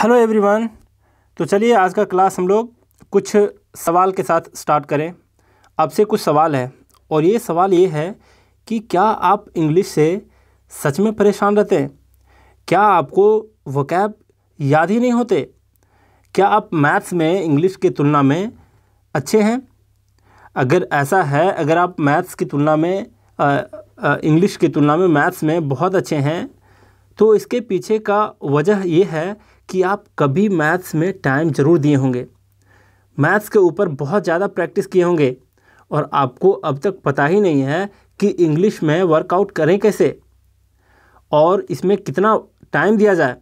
hello everyone तो चलिए आज का क्लास हम लोग कुछ सवाल के साथ स्टार्ट करें आपसे कुछ सवाल है और ये सवाल ये है कि क्या आप इंग्लिश से सच में परेशान रहते हैं क्या आपको कैब याद ही नहीं होते क्या आप मैथ्स में इंग्लिश की तुलना में अच्छे हैं अगर ऐसा है अगर आप मैथ्स की तुलना में इंग्लिश की तुलना में मैथ्स में बहुत अच्छे हैं तो इसके पीछे का वजह ये है कि आप कभी मैथ्स में टाइम ज़रूर दिए होंगे मैथ्स के ऊपर बहुत ज़्यादा प्रैक्टिस किए होंगे और आपको अब तक पता ही नहीं है कि इंग्लिश में वर्कआउट करें कैसे और इसमें कितना टाइम दिया जाए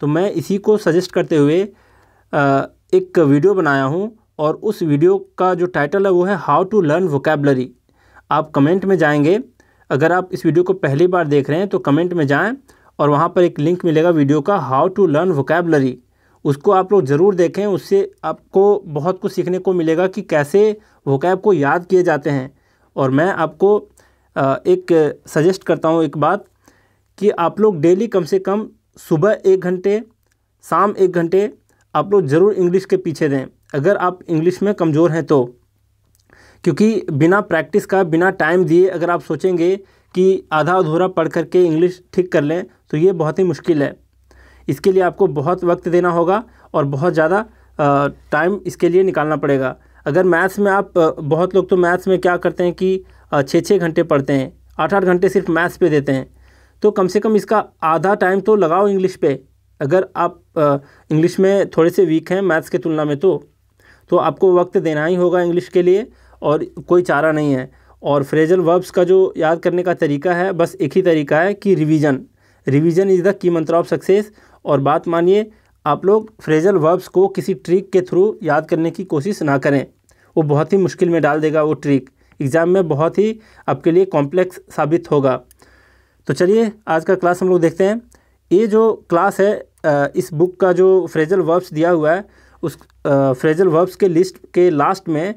तो मैं इसी को सजेस्ट करते हुए एक वीडियो बनाया हूँ और उस वीडियो का जो टाइटल है वो है हाउ टू लर्न वोकेबलरी आप कमेंट में जाएंगे अगर आप इस वीडियो को पहली बार देख रहे हैं तो कमेंट में जाएं और वहाँ पर एक लिंक मिलेगा वीडियो का हाउ टू लर्न वोकेबलरी उसको आप लोग ज़रूर देखें उससे आपको बहुत कुछ सीखने को मिलेगा कि कैसे वोकैब को याद किए जाते हैं और मैं आपको एक सजेस्ट करता हूँ एक बात कि आप लोग डेली कम से कम सुबह एक घंटे शाम एक घंटे आप लोग ज़रूर इंग्लिश के पीछे दें अगर आप इंग्लिश में कमज़ोर हैं तो क्योंकि बिना प्रैक्टिस का बिना टाइम दिए अगर आप सोचेंगे कि आधा अधूरा पढ़ करके इंग्लिश ठीक कर लें तो ये बहुत ही मुश्किल है इसके लिए आपको बहुत वक्त देना होगा और बहुत ज़्यादा टाइम इसके लिए निकालना पड़ेगा अगर मैथ्स में आप बहुत लोग तो मैथ्स में क्या करते हैं कि छः छः घंटे पढ़ते हैं आठ आठ घंटे सिर्फ मैथ्स पे देते हैं तो कम से कम इसका आधा टाइम तो लगाओ इंग्लिश पे अगर आप इंग्लिश में थोड़े से वीक हैं मैथ्स के तुलना में तो तो आपको वक्त देना ही होगा इंग्लिश के लिए और कोई चारा नहीं है और फ्रेजल वर्ब्स का जो याद करने का तरीका है बस एक ही तरीका है कि revision revision is the key मंत्र ऑफ सक्सेस और बात मानिए आप लोग फ्रेजल वर्ब्स को किसी ट्रिक के थ्रू याद करने की कोशिश ना करें वो बहुत ही मुश्किल में डाल देगा वो ट्रिक एग्ज़ाम में बहुत ही आपके लिए कॉम्प्लेक्स साबित होगा तो चलिए आज का क्लास हम लोग देखते हैं ये जो क्लास है इस बुक का जो फ्रेजल वर्ब्स दिया हुआ है उस फ्रेजल वर्ब्स के लिस्ट के लास्ट में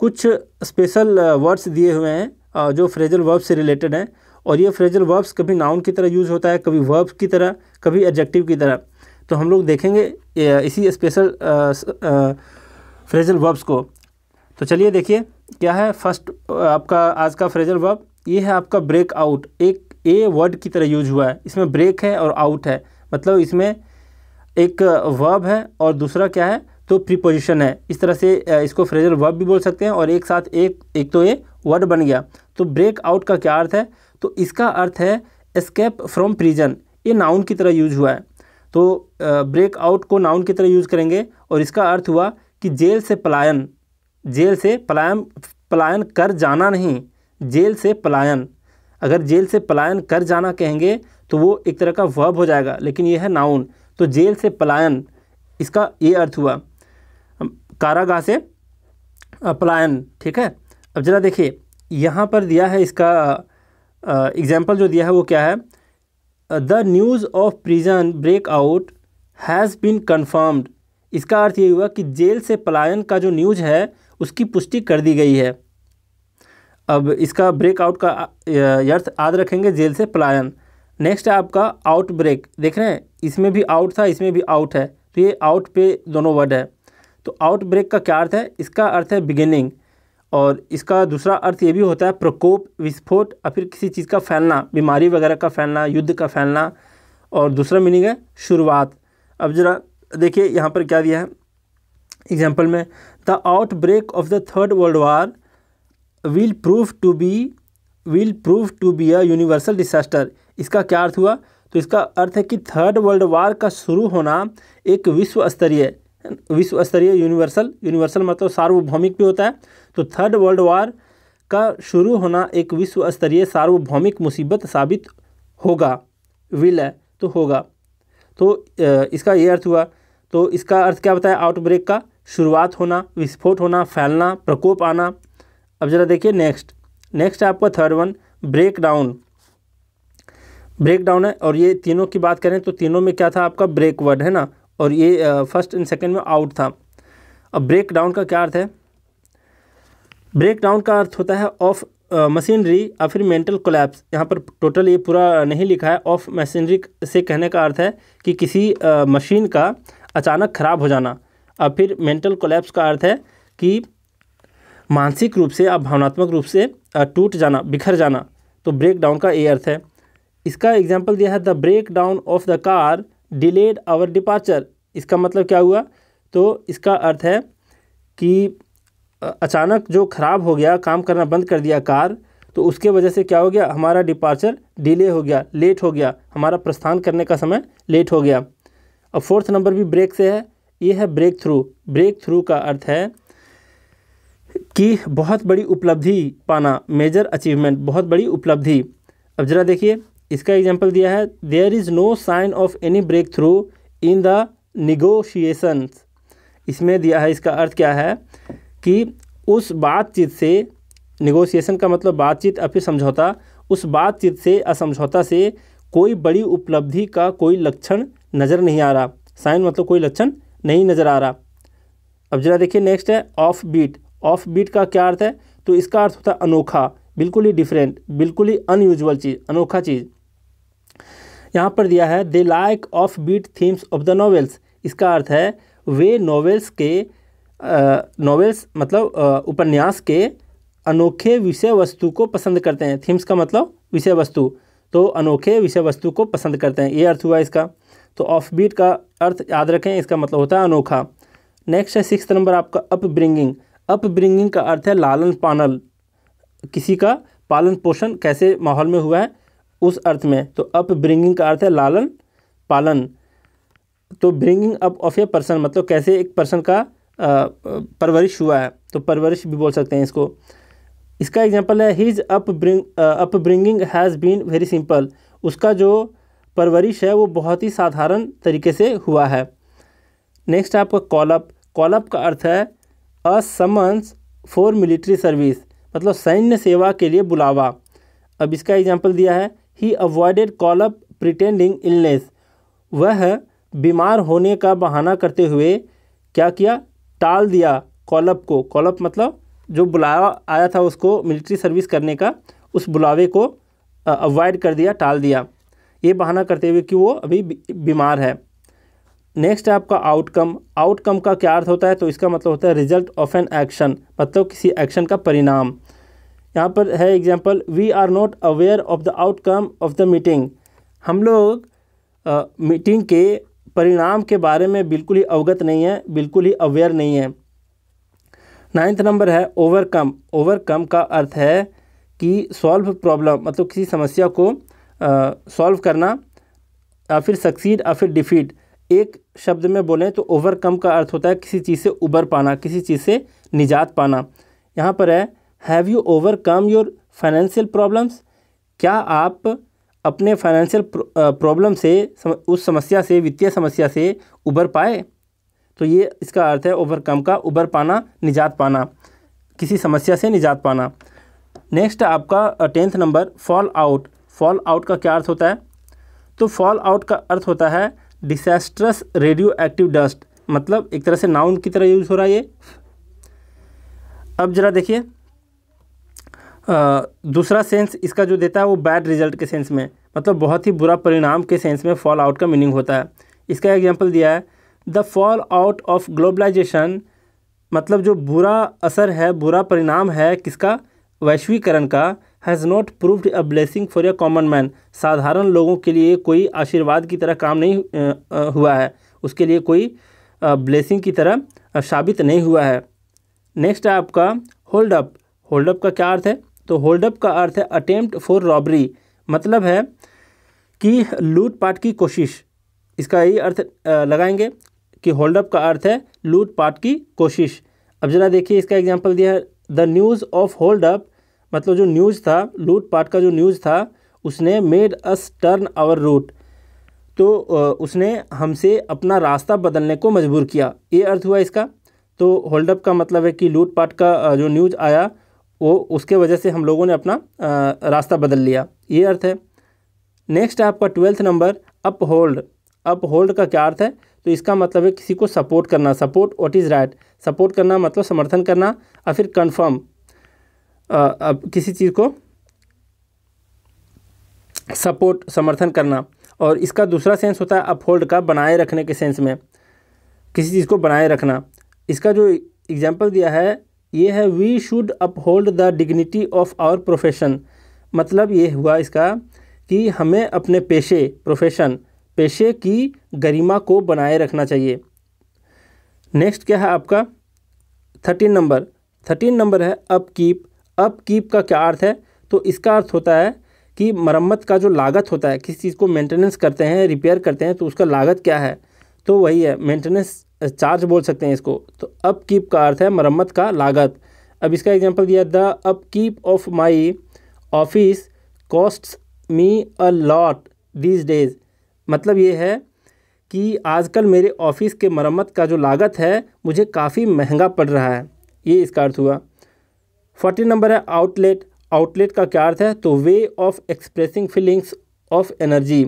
कुछ स्पेशल वर्ड्स uh, दिए हुए हैं uh, जो फ्रेजल वर्ब से रिलेटेड हैं और ये फ्रेजल वर्ब्स कभी नाउन की तरह यूज़ होता है कभी वर्ब की तरह कभी एडजेक्टिव की तरह तो हम लोग देखेंगे uh, इसी स्पेशल फ्रेजल वर्ब्स को तो चलिए देखिए क्या है फर्स्ट आपका आज का फ्रेजल वर्ब ये है आपका ब्रेक आउट एक ए वर्ड की तरह यूज हुआ है इसमें ब्रेक है और आउट है मतलब इसमें एक वर्ब है और दूसरा क्या है तो प्रीपोजिशन है इस तरह से इसको फ्रेजल वर्ब भी बोल सकते हैं और एक साथ एक एक तो ये वर्ड बन गया तो ब्रेक आउट का क्या अर्थ है तो इसका अर्थ है एस्केप फ्रॉम प्रिजन ये नाउन की तरह यूज हुआ है तो ब्रेक आउट को नाउन की तरह यूज करेंगे और इसका अर्थ हुआ कि जेल से पलायन जेल से पलायन पलायन कर जाना नहीं जेल से पलायन अगर जेल से पलायन कर जाना कहेंगे तो वो एक तरह का वर्ब हो जाएगा लेकिन ये है नाउन तो जेल से पलायन इसका ये अर्थ हुआ कारागा से पलायन ठीक है अब जरा देखिए यहाँ पर दिया है इसका एग्जाम्पल जो दिया है वो क्या है the news of prison break out has been confirmed इसका अर्थ ये हुआ कि जेल से पलायन का जो न्यूज़ है उसकी पुष्टि कर दी गई है अब इसका ब्रेक आउट का अर्थ याद रखेंगे जेल से पलायन नेक्स्ट है आपका आउट ब्रेक देख रहे हैं इसमें भी आउट था इसमें भी आउट है तो ये आउट पे दोनों वर्ड है तो आउटब्रेक का क्या अर्थ है इसका अर्थ है बिगिनिंग और इसका दूसरा अर्थ ये भी होता है प्रकोप विस्फोट या फिर किसी चीज़ का फैलना बीमारी वगैरह का फैलना युद्ध का फैलना और दूसरा मीनिंग है शुरुआत अब जरा देखिए यहाँ पर क्या दिया है एग्जाम्पल में the outbreak of the third world war will prove to be will prove to be a universal disaster इसका क्या अर्थ हुआ तो इसका अर्थ है कि थर्ड वर्ल्ड वार का शुरू होना एक विश्व स्तरीय विश्व स्तरीय यूनिवर्सल यूनिवर्सल मतलब सार्वभौमिक भी होता है तो थर्ड वर्ल्ड वार का शुरू होना एक विश्व स्तरीय सार्वभौमिक मुसीबत साबित होगा विल है तो होगा तो इसका ये अर्थ हुआ तो इसका अर्थ क्या बताया आउटब्रेक का शुरुआत होना विस्फोट होना फैलना प्रकोप आना अब जरा देखिए नेक्स्ट नेक्स्ट है आपका third one break down break down है और ये तीनों की बात करें तो तीनों में क्या था आपका ब्रेक वर्ड है ना और ये फर्स्ट एंड सेकेंड में आउट था अब ब्रेक डाउन का क्या अर्थ है ब्रेक डाउन का अर्थ होता है ऑफ मशीनरी या फिर मेंटल कोलैप्स यहाँ पर टोटल ये पूरा नहीं लिखा है ऑफ मशीनरी से कहने का अर्थ है कि किसी मशीन का अचानक ख़राब हो जाना और फिर मेंटल कोलैप्स का अर्थ है कि मानसिक रूप से या भावनात्मक रूप से टूट जाना बिखर जाना तो ब्रेक डाउन का ये अर्थ है इसका एग्जाम्पल दिया है the breakdown of the car delayed our departure इसका मतलब क्या हुआ तो इसका अर्थ है कि अचानक जो ख़राब हो गया काम करना बंद कर दिया कार तो उसके वजह से क्या हो गया हमारा डिपार्चर डिले हो गया लेट हो गया हमारा प्रस्थान करने का समय लेट हो गया अब फोर्थ नंबर भी ब्रेक से है ये है ब्रेक थ्रू ब्रेक थ्रू का अर्थ है कि बहुत बड़ी उपलब्धि पाना मेजर अचीवमेंट बहुत बड़ी उपलब्धि अब ज़रा देखिए इसका एग्जाम्पल दिया है there is no sign of any breakthrough in the negotiations इसमें दिया है इसका अर्थ क्या है कि उस बातचीत से निगोशिएशन का मतलब बातचीत या फिर समझौता उस बातचीत से असमझौता से कोई बड़ी उपलब्धि का कोई लक्षण नज़र नहीं आ रहा साइन मतलब कोई लक्षण नहीं नज़र आ रहा अब जरा देखिए नेक्स्ट है ऑफ बीट ऑफ बीट का क्या अर्थ है तो इसका अर्थ होता है अनोखा बिल्कुल ही डिफरेंट बिल्कुल ही अनयूजल चीज़ अनोखा चीज़ यहाँ पर दिया है they like offbeat themes of the novels इसका अर्थ है वे नॉवेल्स के नॉवेल्स मतलब उपन्यास के अनोखे विषय वस्तु को पसंद करते हैं थीम्स का मतलब विषय वस्तु तो अनोखे विषय वस्तु को पसंद करते हैं ये अर्थ हुआ इसका तो ऑफ बीट का अर्थ याद रखें इसका मतलब होता है अनोखा नेक्स्ट है सिक्स नंबर आपका अपब्रिंगिंग अपब्रिंगिंग का अर्थ है लालन पानल किसी का पालन पोषण कैसे माहौल में हुआ है उस अर्थ में तो अप ब्रिंगिंग का अर्थ है लालन पालन तो bringing up of a person मतलब कैसे एक पर्सन का परवरिश हुआ है तो परवरिश भी बोल सकते हैं इसको इसका एग्जांपल है his up bring up bringing has been very simple उसका जो परवरिश है वो बहुत ही साधारण तरीके से हुआ है नेक्स्ट आपका कॉलअप कॉलअप का अर्थ है a summons for military service मतलब सैन्य सेवा के लिए बुलावा अब इसका एग्जाम्पल दिया है he avoided call up pretending illness वह बीमार होने का बहाना करते हुए क्या किया टाल दिया अप को अप मतलब जो बुलावा आया था उसको मिलिट्री सर्विस करने का उस बुलावे को अवॉइड कर दिया टाल दिया ये बहाना करते हुए कि वो अभी बीमार है नेक्स्ट है आपका आउटकम आउटकम का क्या अर्थ होता है तो इसका मतलब होता है रिजल्ट ऑफ एन एक्शन मतलब किसी एक्शन का परिणाम यहाँ पर है example we are not aware of the outcome of the meeting हम लोग मीटिंग के परिणाम के बारे में बिल्कुल ही अवगत नहीं है बिल्कुल ही अवेयर नहीं है नाइन्थ नंबर है ओवरकम ओवरकम का अर्थ है कि सॉल्व प्रॉब्लम मतलब किसी समस्या को सॉल्व करना या फिर सक्सीड या फिर डिफीट एक शब्द में बोलें तो ओवरकम का अर्थ होता है किसी चीज़ से उबर पाना किसी चीज़ से निजात पाना यहाँ पर है have you overcome your financial problems क्या आप अपने फाइनेंशियल प्रॉब्लम से उस समस्या से वित्तीय समस्या से उबर पाए तो ये इसका अर्थ है ओवरकम का उबर पाना निजात पाना किसी समस्या से निजात पाना नेक्स्ट आपका tenth number fall out fall out का क्या अर्थ होता है तो फॉल आउट का अर्थ होता है डिसेस्ट्रस रेडियो एक्टिव डस्ट मतलब एक तरह से नाउन की तरह यूज़ हो रहा है ये अब ज़रा देखिए दूसरा सेंस इसका जो देता है वो बैड रिजल्ट के सेंस में मतलब बहुत ही बुरा परिणाम के सेंस में फॉल आउट का मीनिंग होता है इसका एग्जाम्पल दिया है the fallout of globalisation मतलब जो बुरा असर है बुरा परिणाम है किसका वैश्वीकरण का has not proved a blessing for a common man साधारण लोगों के लिए कोई आशीर्वाद की तरह काम नहीं हुआ है उसके लिए कोई ब्लेसिंग की तरह साबित नहीं हुआ है नेक्स्ट है आपका होल्डअप होल्डअप का क्या अर्थ है तो होल्डअप का अर्थ है अटेम्प्ट फॉर रॉबरी मतलब है कि लूटपाट की कोशिश इसका यही अर्थ लगाएंगे कि होल्डअप का अर्थ है लूटपाट की कोशिश अब जरा देखिए इसका एग्जाम्पल दिया है द न्यूज़ ऑफ होल्डअप मतलब जो न्यूज़ था लूटपाट का जो न्यूज़ था उसने made us turn our route तो उसने हमसे अपना रास्ता बदलने को मजबूर किया ये अर्थ हुआ इसका तो होल्डअप का मतलब है कि लूटपाट का जो न्यूज़ आया वो उसके वजह से हम लोगों ने अपना आ, रास्ता बदल लिया ये अर्थ है नेक्स्ट है आपका twelfth number up hold up hold का क्या अर्थ है तो इसका मतलब है किसी को सपोर्ट करना support what is right support करना मतलब समर्थन करना या फिर कन्फर्म किसी चीज़ को सपोर्ट समर्थन करना और इसका दूसरा सेंस होता है अपहोल्ड का बनाए रखने के सेंस में किसी चीज़ को बनाए रखना इसका जो एग्जाम्पल दिया है ये है we should uphold the dignity of our profession मतलब ये हुआ इसका कि हमें अपने पेशे प्रोफेशन पेशे की गरिमा को बनाए रखना चाहिए नेक्स्ट क्या है आपका थर्टीन नंबर थर्टीन नंबर है अप कीप अप कीप का क्या अर्थ है तो इसका अर्थ होता है कि मरम्मत का जो लागत होता है किसी चीज़ को मेंटेनेंस करते हैं रिपेयर करते हैं तो उसका लागत क्या है तो वही है मेंटेनेंस चार्ज बोल सकते हैं इसको तो अप कीप का अर्थ है मरम्मत का लागत अब इसका एग्जांपल दिया the upkeep of my office costs me a lot these days मतलब ये है कि आजकल मेरे ऑफिस के मरम्मत का जो लागत है मुझे काफ़ी महंगा पड़ रहा है ये इसका अर्थ हुआ फोर्टीन नंबर है आउटलेट आउटलेट का क्या अर्थ है तो way of expressing feelings of energy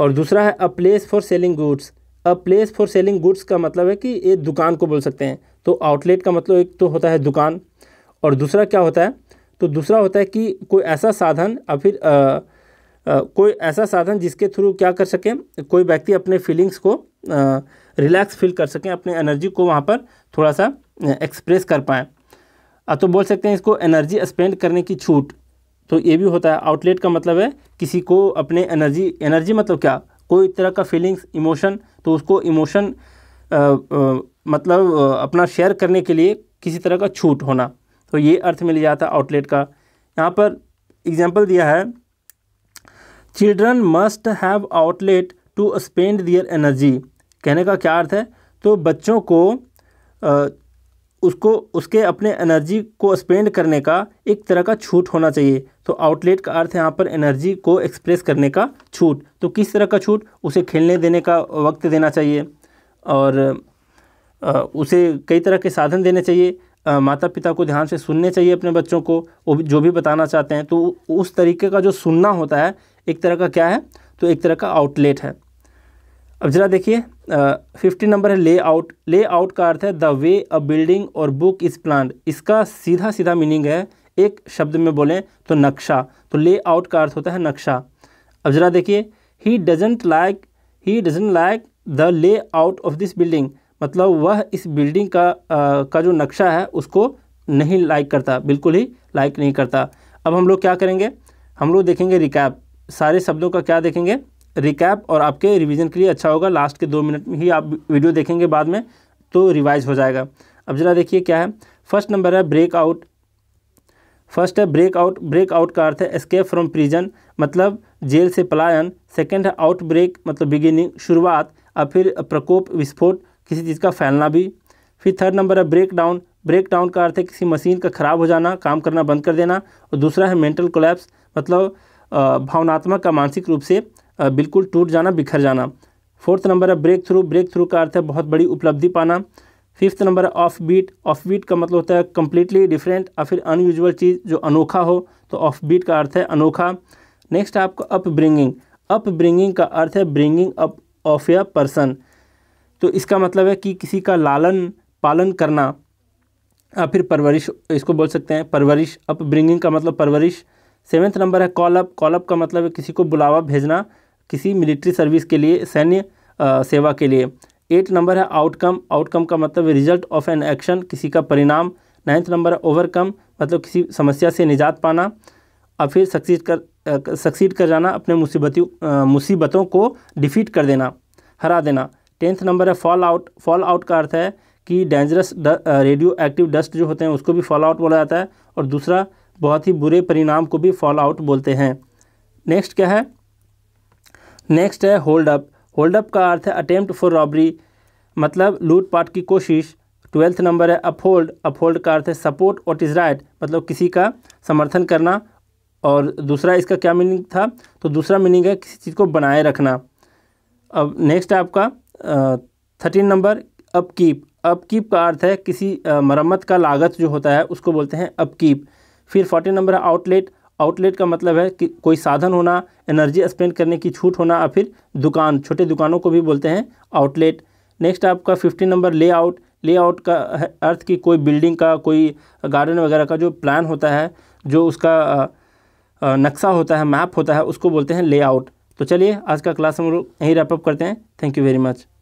और दूसरा है a place for selling goods a place for selling goods का मतलब है कि ये दुकान को बोल सकते हैं तो आउटलेट का मतलब एक तो होता है दुकान और दूसरा क्या होता है तो दूसरा होता है कि कोई ऐसा साधन या फिर आ, आ, कोई ऐसा साधन जिसके थ्रू क्या कर सकें कोई व्यक्ति अपने फीलिंग्स को रिलैक्स फील कर सकें अपने एनर्जी को वहाँ पर थोड़ा सा एक्सप्रेस कर पाएँ तो बोल सकते हैं इसको एनर्जी स्पेंड करने की छूट तो ये भी होता है आउटलेट का मतलब है किसी को अपने एनर्जी एनर्जी मतलब क्या कोई तरह का फीलिंग्स इमोशन तो उसको इमोशन मतलब अपना शेयर करने के लिए किसी तरह का छूट होना तो ये अर्थ मिल जाता है आउटलेट का यहाँ पर एग्जाम्पल दिया है children must have outlet to spend their energy कहने का क्या अर्थ है तो बच्चों को उसको उसके अपने एनर्जी को स्पेंड करने का एक तरह का छूट होना चाहिए तो आउटलेट का अर्थ यहाँ पर एनर्जी को एक्सप्रेस करने का छूट तो किस तरह का छूट उसे खेलने देने का वक्त देना चाहिए और उसे कई तरह के साधन देने चाहिए माता पिता को ध्यान से सुनने चाहिए अपने बच्चों को जो भी बताना चाहते हैं तो उस तरीके का जो सुनना होता है एक तरह का क्या है तो एक तरह का आउटलेट है अब जरा देखिए फिफ्टी नंबर है लेआउट लेआउट का अर्थ है द वे अ बिल्डिंग और बुक इज़ प्लान इसका सीधा सीधा मीनिंग है एक शब्द में बोलें तो नक्शा तो ले आउट का अर्थ होता है नक्शा अब जरा देखिए he doesn't like he doesn't like the layout of this building मतलब वह इस बिल्डिंग का आ, का जो नक्शा है उसको नहीं लाइक करता बिल्कुल ही लाइक नहीं करता अब हम लोग क्या करेंगे हम लोग देखेंगे रिकैप सारे शब्दों का क्या देखेंगे रिकैप और आपके रिवीजन के लिए अच्छा होगा लास्ट के दो मिनट में ही आप वीडियो देखेंगे बाद में तो रिवाइज हो जाएगा अब ज़रा देखिए क्या है फर्स्ट नंबर है ब्रेक आउट फर्स्ट है ब्रेक आउट ब्रेक आउट का अर्थ है एस्केप फ्रॉम प्रिजन मतलब जेल से पलायन सेकेंड है आउट ब्रेक मतलब बिगिनिंग शुरुआत और फिर प्रकोप विस्फोट किसी चीज़ का फैलना भी फिर थर्ड नंबर है ब्रेक डाउन ब्रेक डाउन का अर्थ है किसी मशीन का ख़राब हो जाना काम करना बंद कर देना और दूसरा है मेंटल कोलैप्स मतलब भावनात्मक का मानसिक रूप से बिल्कुल टूट जाना बिखर जाना फोर्थ नंबर है ब्रेक थ्रू ब्रेक थ्रू का अर्थ है बहुत बड़ी उपलब्धि पाना फिफ्थ नंबर है ऑफ बीट ऑफ बीट का मतलब होता है कम्प्लीटली डिफरेंट या फिर अनयूजल चीज़ जो अनोखा हो तो ऑफ बीट का अर्थ है अनोखा नेक्स्ट आपको अपब्रिंगिंग अपब्रिंगिंग का अर्थ है bringing up of a person तो इसका मतलब है कि किसी का लालन पालन करना या फिर परवरिश इसको बोल सकते हैं परवरिश अपब्रिंगिंग का मतलब परवरिश सेवेंथ नंबर है कॉल अप कॉल अप का मतलब है किसी को बुलावा भेजना किसी मिलिट्री सर्विस के लिए सैन्य सेवा के लिए एट नंबर है आउटकम आउटकम का मतलब रिजल्ट ऑफ एन एक्शन किसी का परिणाम नाइन्थ नंबर है ओवरकम मतलब किसी समस्या से निजात पाना और फिर सक्सीड कर सक्सीड कर जाना अपने मुसीबतों मुसीबतों को डिफीट कर देना हरा देना टेंथ नंबर है फॉल आउट फॉल आउट का अर्थ है कि डेंजरस रेडियो एक्टिव डस्ट जो होते हैं उसको भी फॉल आउट बोला जाता है और दूसरा बहुत ही बुरे परिणाम को भी फॉल आउट बोलते हैं नेक्स्ट क्या है नेक्स्ट है होल्ड अप होल्ड अप का अर्थ है अटेम्प्ट फॉर रॉबरी मतलब लूटपाट की कोशिश ट्वेल्थ नंबर है अपहोल्ड अपहोल्ड का अर्थ है सपोर्ट वॉट इज राइट मतलब किसी का समर्थन करना और दूसरा इसका क्या मीनिंग था तो दूसरा मीनिंग है किसी चीज़ को बनाए रखना अब नेक्स्ट है आपका थर्टीन नंबर अपकीप अपकीप का अर्थ है किसी मरम्मत का लागत जो होता है उसको बोलते हैं अपकीप फिर फोर्टीन नंबर है आउटलेट आउटलेट का मतलब है कि कोई साधन होना एनर्जी स्पेंड करने की छूट होना या फिर दुकान छोटे दुकानों को भी बोलते हैं आउटलेट नेक्स्ट आपका फिफ्टीन नंबर लेआउट लेआउट का अर्थ की कोई बिल्डिंग का कोई गार्डन वगैरह का जो प्लान होता है जो उसका नक्शा होता है मैप होता है उसको बोलते हैं लेआउट तो चलिए आज का क्लास हम लोग यहीं रैपअप करते हैं थैंक यू वेरी मच